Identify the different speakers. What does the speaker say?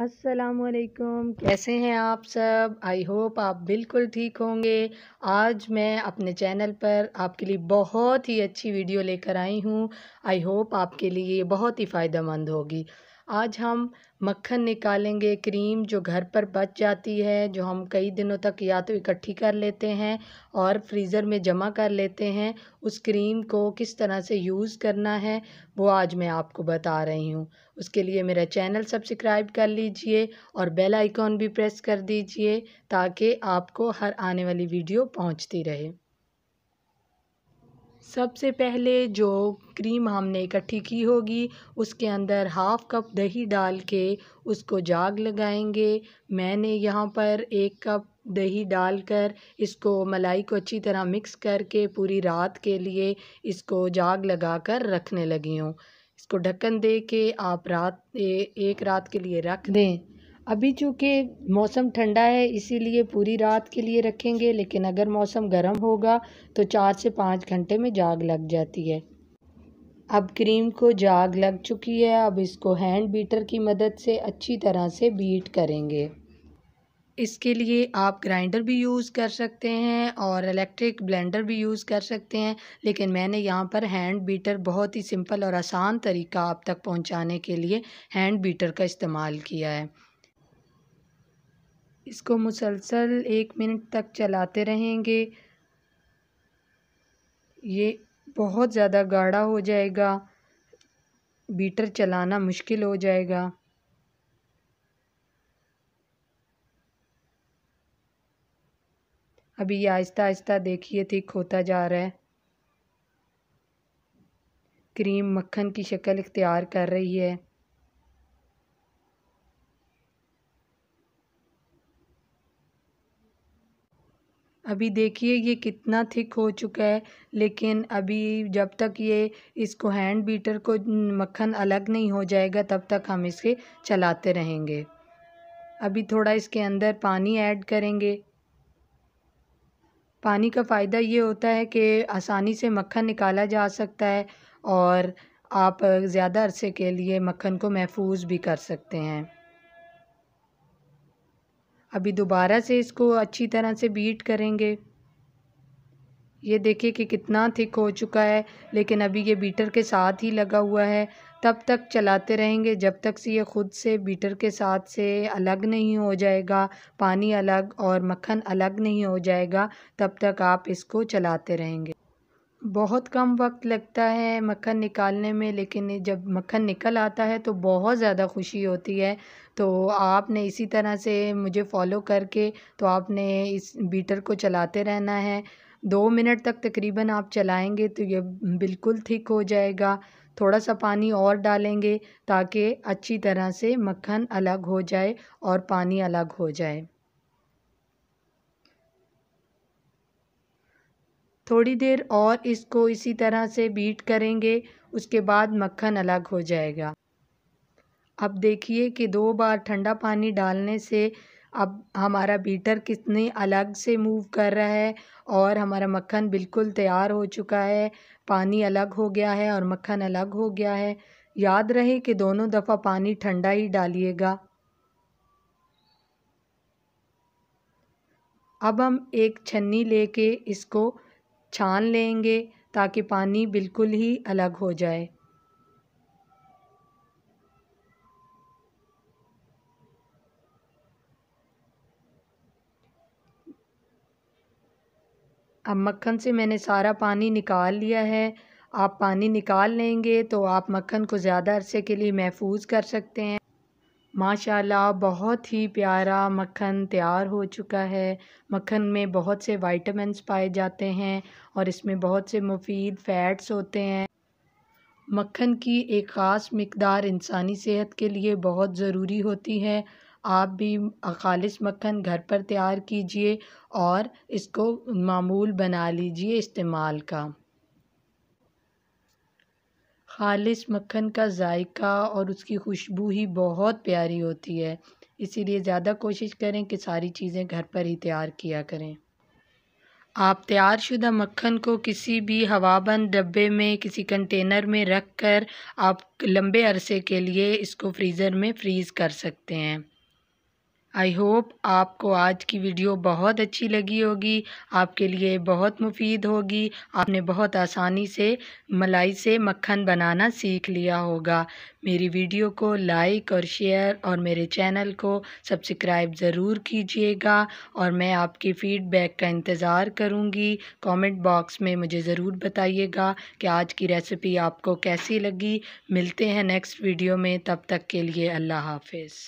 Speaker 1: असलकुम कैसे हैं आप सब आई होप आप बिल्कुल ठीक होंगे आज मैं अपने चैनल पर आपके लिए बहुत ही अच्छी वीडियो लेकर आई हूँ आई होप आपके लिए बहुत ही फ़ायदेमंद होगी आज हम मक्खन निकालेंगे क्रीम जो घर पर बच जाती है जो हम कई दिनों तक या तो इकट्ठी कर लेते हैं और फ्रीज़र में जमा कर लेते हैं उस क्रीम को किस तरह से यूज़ करना है वो आज मैं आपको बता रही हूँ उसके लिए मेरा चैनल सब्सक्राइब कर लीजिए और बेल आइकॉन भी प्रेस कर दीजिए ताकि आपको हर आने वाली वीडियो पहुँचती रहे सबसे पहले जो क्रीम हमने इकट्ठी की होगी उसके अंदर हाफ़ कप दही डाल के उसको जाग लगाएंगे मैंने यहाँ पर एक कप दही डालकर इसको मलाई को अच्छी तरह मिक्स करके पूरी रात के लिए इसको जाग लगाकर रखने लगी हूँ इसको ढक्कन दे के आप रात ए, एक रात के लिए रख दें अभी चूँकि मौसम ठंडा है इसीलिए पूरी रात के लिए रखेंगे लेकिन अगर मौसम गर्म होगा तो चार से पाँच घंटे में जाग लग जाती है अब क्रीम को जाग लग चुकी है अब इसको हैंड बीटर की मदद से अच्छी तरह से बीट करेंगे इसके लिए आप ग्राइंडर भी यूज़ कर सकते हैं और इलेक्ट्रिक ब्लेंडर भी यूज़ कर सकते हैं लेकिन मैंने यहाँ पर हैंड बीटर बहुत ही सिंपल और आसान तरीका आप तक पहुँचाने के लिए हैंड बीटर का इस्तेमाल किया है इसको मुसलसल एक मिनट तक चलाते रहेंगे ये बहुत ज़्यादा गाढ़ा हो जाएगा बीटर चलाना मुश्किल हो जाएगा अभी ये आहिस्ता आहिस्ता देखिए ठीक होता जा रहा है क्रीम मक्खन की शक्ल इख्तियार कर रही है अभी देखिए ये कितना थिक हो चुका है लेकिन अभी जब तक ये इसको हैंड बीटर को मक्खन अलग नहीं हो जाएगा तब तक हम इसे चलाते रहेंगे अभी थोड़ा इसके अंदर पानी ऐड करेंगे पानी का फ़ायदा ये होता है कि आसानी से मक्खन निकाला जा सकता है और आप ज़्यादा अरसे के लिए मक्खन को महफूज भी कर सकते हैं अभी दोबारा से इसको अच्छी तरह से बीट करेंगे ये देखिए कि कितना थिक हो चुका है लेकिन अभी ये बीटर के साथ ही लगा हुआ है तब तक चलाते रहेंगे जब तक से ये ख़ुद से बीटर के साथ से अलग नहीं हो जाएगा पानी अलग और मक्खन अलग नहीं हो जाएगा तब तक आप इसको चलाते रहेंगे बहुत कम वक्त लगता है मक्खन निकालने में लेकिन जब मक्खन निकल आता है तो बहुत ज़्यादा खुशी होती है तो आपने इसी तरह से मुझे फ़ॉलो करके तो आपने इस बीटर को चलाते रहना है दो मिनट तक तकरीबन आप चलाएंगे तो ये बिल्कुल ठीक हो जाएगा थोड़ा सा पानी और डालेंगे ताकि अच्छी तरह से मक्खन अलग हो जाए और पानी अलग हो जाए थोड़ी देर और इसको इसी तरह से बीट करेंगे उसके बाद मक्खन अलग हो जाएगा अब देखिए कि दो बार ठंडा पानी डालने से अब हमारा बीटर कितने अलग से मूव कर रहा है और हमारा मक्खन बिल्कुल तैयार हो चुका है पानी अलग हो गया है और मक्खन अलग हो गया है याद रहे कि दोनों दफ़ा पानी ठंडा ही डालिएगा अब हम एक छन्नी लेके इसको छान लेंगे ताकि पानी बिल्कुल ही अलग हो जाए अब मक्खन से मैंने सारा पानी निकाल लिया है आप पानी निकाल लेंगे तो आप मक्खन को ज़्यादा अरसे के लिए महफूज कर सकते हैं माशाल्लाह बहुत ही प्यारा मक्खन तैयार हो चुका है मक्खन में बहुत से विटामिन्स पाए जाते हैं और इसमें बहुत से मुफीद फ़ैट्स होते हैं मक्खन की एक ख़ास मकदार इंसानी सेहत के लिए बहुत ज़रूरी होती है आप भी खालिश मक्खन घर पर तैयार कीजिए और इसको मामूल बना लीजिए इस्तेमाल का खालिश मक्खन का ज़ायक़ा और उसकी खुशबू ही बहुत प्यारी होती है इसीलिए ज़्यादा कोशिश करें कि सारी चीज़ें घर पर ही तैयार किया करें आप तैयारशुदा मक्खन को किसी भी हवाबंद डब्बे में किसी कंटेनर में रख कर आप लंबे अरसे के लिए इसको फ्रीज़र में फ्रीज़ कर सकते हैं आई होप आपको आज की वीडियो बहुत अच्छी लगी होगी आपके लिए बहुत मुफीद होगी आपने बहुत आसानी से मलाई से मक्खन बनाना सीख लिया होगा मेरी वीडियो को लाइक और शेयर और मेरे चैनल को सब्सक्राइब ज़रूर कीजिएगा और मैं आपकी फ़ीडबैक का इंतज़ार करूँगी कमेंट बॉक्स में मुझे ज़रूर बताइएगा कि आज की रेसिपी आपको कैसी लगी मिलते हैं नेक्स्ट वीडियो में तब तक के लिए अल्लाह हाफिज़